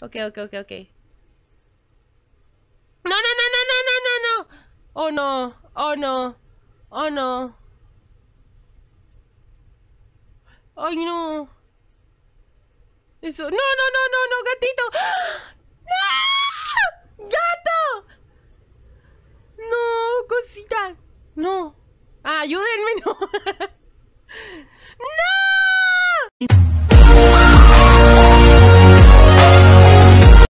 Ok, ok, ok, ok. No, no, no, no, no, no, no, no. Oh no, oh no, oh no. Ay no. Eso. No, no, no, no, no, gatito. ¡No! ¡Gato! No, cosita. No. Ayúdenme, no. ¡No!